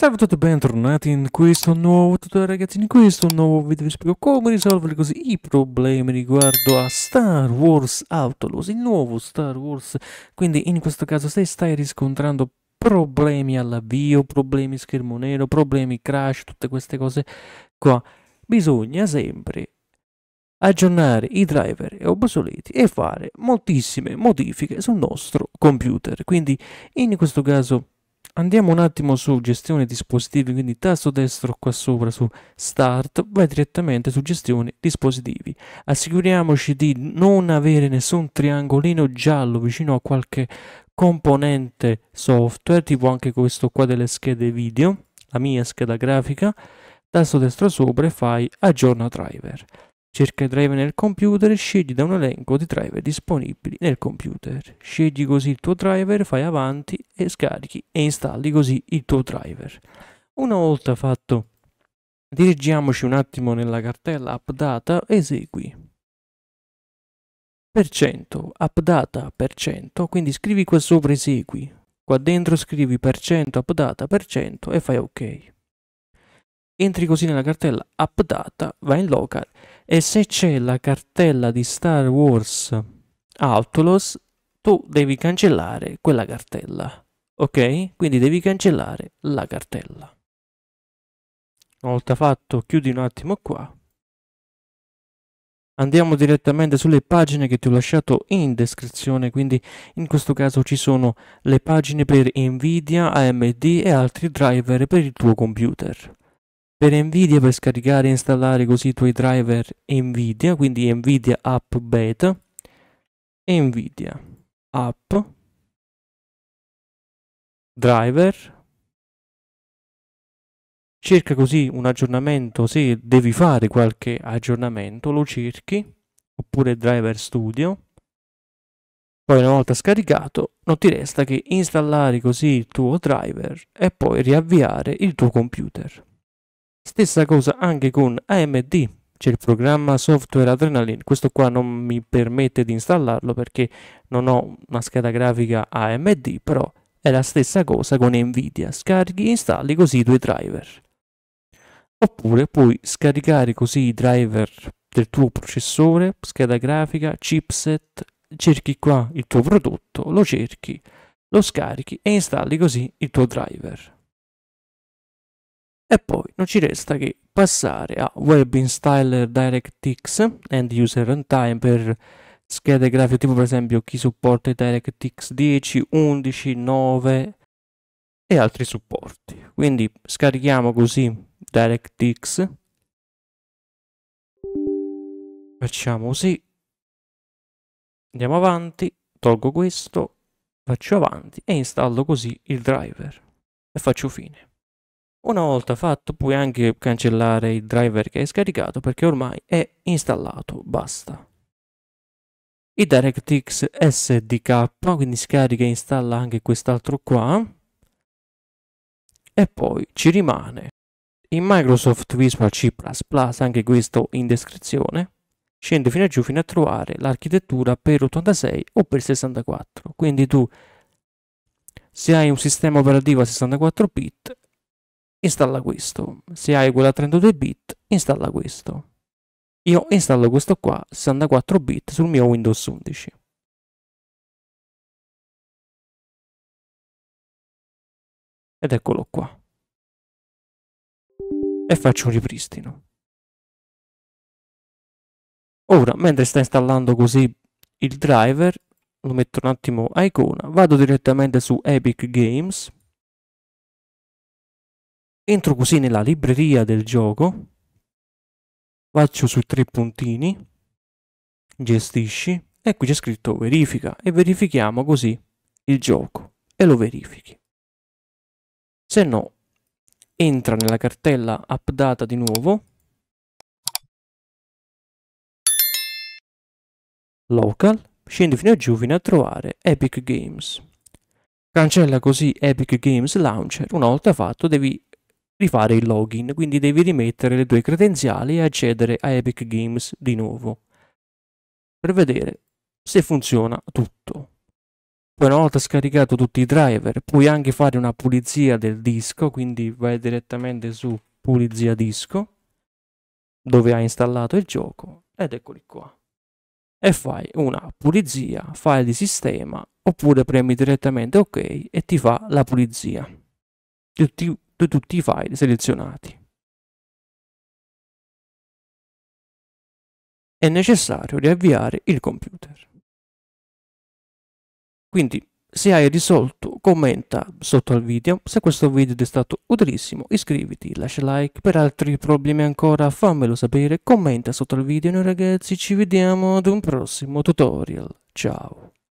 Salve a tutti e bentornati in questo nuovo tutorial ragazzi, in questo nuovo video vi spiego come risolvere così i problemi riguardo a Star Wars Outlaws, il nuovo Star Wars, quindi in questo caso se stai riscontrando problemi all'avvio, problemi schermo nero, problemi crash, tutte queste cose qua, bisogna sempre aggiornare i driver obsoleti e fare moltissime modifiche sul nostro computer, quindi in questo caso andiamo un attimo su gestione dispositivi, quindi tasto destro qua sopra su start, vai direttamente su gestione dispositivi. Assicuriamoci di non avere nessun triangolino giallo vicino a qualche componente software, tipo anche questo qua delle schede video, la mia scheda grafica, tasto destro sopra e fai aggiorna driver. Cerca i driver nel computer e scegli da un elenco di driver disponibili nel computer. Scegli così il tuo driver, fai avanti e scarichi e installi così il tuo driver. Una volta fatto, dirigiamoci un attimo nella cartella AppData, esegui. Per cento, AppData per cento, quindi scrivi qua sopra esegui. Qua dentro scrivi per cento, AppData per cento e fai ok. Entri così nella cartella AppData, vai in local e se c'è la cartella di Star Wars Outlaws, tu devi cancellare quella cartella. Ok? Quindi devi cancellare la cartella. Una volta fatto, chiudi un attimo qua. Andiamo direttamente sulle pagine che ti ho lasciato in descrizione, quindi in questo caso ci sono le pagine per Nvidia, AMD e altri driver per il tuo computer per Nvidia per scaricare e installare così i tuoi driver Nvidia, quindi Nvidia App Beta, Nvidia App Driver. Cerca così un aggiornamento, se devi fare qualche aggiornamento lo cerchi, oppure Driver Studio. Poi una volta scaricato non ti resta che installare così il tuo driver e poi riavviare il tuo computer. Stessa cosa anche con AMD, c'è il programma software Adrenaline, questo qua non mi permette di installarlo perché non ho una scheda grafica AMD, però è la stessa cosa con Nvidia, scarichi e installi così i tuoi driver. Oppure puoi scaricare così i driver del tuo processore, scheda grafica, chipset, cerchi qua il tuo prodotto, lo cerchi, lo scarichi e installi così il tuo driver. E poi non ci resta che passare a Web Installer DirectX End User Runtime per schede grafiche tipo per esempio chi supporta DirectX 10, 11, 9 e altri supporti. Quindi scarichiamo così DirectX. Facciamo così. Andiamo avanti, tolgo questo, faccio avanti e installo così il driver e faccio fine. Una volta fatto puoi anche cancellare il driver che hai scaricato perché ormai è installato, basta. Il DirectX SDK, quindi scarica e installa anche quest'altro qua. E poi ci rimane il Microsoft Visual C++, anche questo in descrizione. Scende fino a giù fino a trovare l'architettura per 86 o per 64. Quindi tu, se hai un sistema operativo a 64 bit, installa questo. Se hai quella 32 bit, installa questo. Io installo questo qua, 64 bit, sul mio Windows 11. Ed eccolo qua. E faccio un ripristino. Ora, mentre sta installando così il driver, lo metto un attimo a icona, vado direttamente su Epic Games, entro così nella libreria del gioco, faccio su tre puntini, gestisci e qui c'è scritto verifica e verifichiamo così il gioco e lo verifichi. Se no, entra nella cartella updata di nuovo, local, scendi fino a giù fino a trovare Epic Games. Cancella così Epic Games Launcher. Una volta fatto devi rifare il login, quindi devi rimettere le tue credenziali e accedere a Epic Games di nuovo per vedere se funziona tutto. Poi una volta scaricato tutti i driver puoi anche fare una pulizia del disco, quindi vai direttamente su pulizia disco dove hai installato il gioco ed eccoli qua. E fai una pulizia, file di sistema oppure premi direttamente ok e ti fa la pulizia di tutti di tutti i file selezionati. È necessario riavviare il computer. Quindi, se hai risolto, commenta sotto al video. Se questo video ti è stato utilissimo, iscriviti, lascia like. Per altri problemi ancora fammelo sapere, commenta sotto al video. Noi ragazzi ci vediamo ad un prossimo tutorial. Ciao!